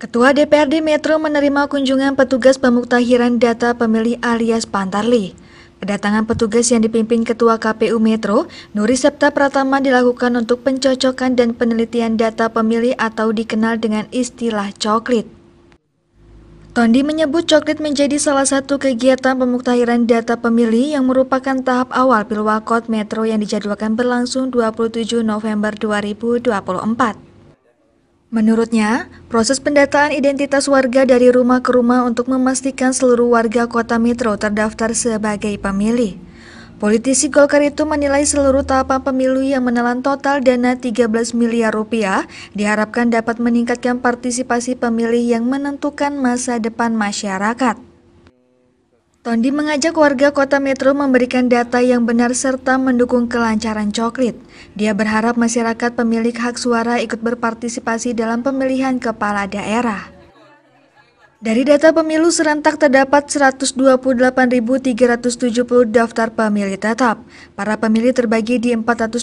Ketua DPRD Metro menerima kunjungan petugas pemuktahiran data pemilih alias Pantarli. Kedatangan petugas yang dipimpin Ketua KPU Metro, Nuri Septa Pratama dilakukan untuk pencocokan dan penelitian data pemilih atau dikenal dengan istilah coklit. Tondi menyebut coklit menjadi salah satu kegiatan pemuktahiran data pemilih yang merupakan tahap awal Pilwakot Metro yang dijadwalkan berlangsung 27 November 2024. Menurutnya, proses pendataan identitas warga dari rumah ke rumah untuk memastikan seluruh warga kota Metro terdaftar sebagai pemilih. Politisi Golkar itu menilai seluruh tahapan pemilu yang menelan total dana 13 miliar rupiah diharapkan dapat meningkatkan partisipasi pemilih yang menentukan masa depan masyarakat. Tondi mengajak warga kota Metro memberikan data yang benar serta mendukung kelancaran coklit. Dia berharap masyarakat pemilik hak suara ikut berpartisipasi dalam pemilihan kepala daerah. Dari data pemilu serentak terdapat 128.370 daftar pemilih tetap. Para pemilih terbagi di 426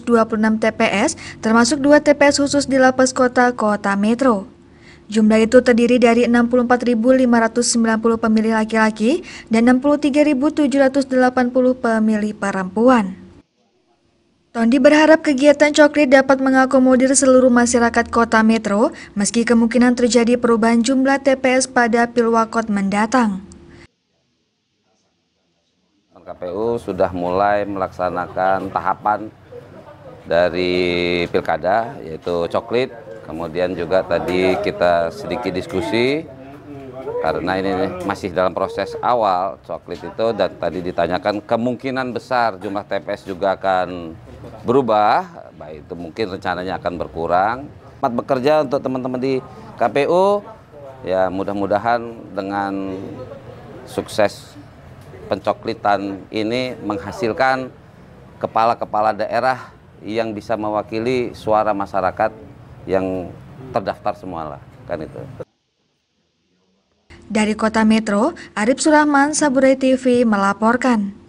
TPS, termasuk dua TPS khusus di lapas kota-kota Metro. Jumlah itu terdiri dari 64.590 pemilih laki-laki dan 63.780 pemilih perempuan. Tondi berharap kegiatan coklit dapat mengakomodir seluruh masyarakat kota metro, meski kemungkinan terjadi perubahan jumlah TPS pada Pilwakot mendatang. KPU sudah mulai melaksanakan tahapan dari pilkada, yaitu coklit, Kemudian juga tadi kita sedikit diskusi karena ini masih dalam proses awal coklit itu dan tadi ditanyakan kemungkinan besar jumlah TPS juga akan berubah, baik itu mungkin rencananya akan berkurang. Tempat bekerja untuk teman-teman di KPU ya mudah-mudahan dengan sukses pencoklitan ini menghasilkan kepala-kepala daerah yang bisa mewakili suara masyarakat yang terdaftar semualah kan itu. Dari Kota Metro, Arif Surahman, Saburai TV melaporkan.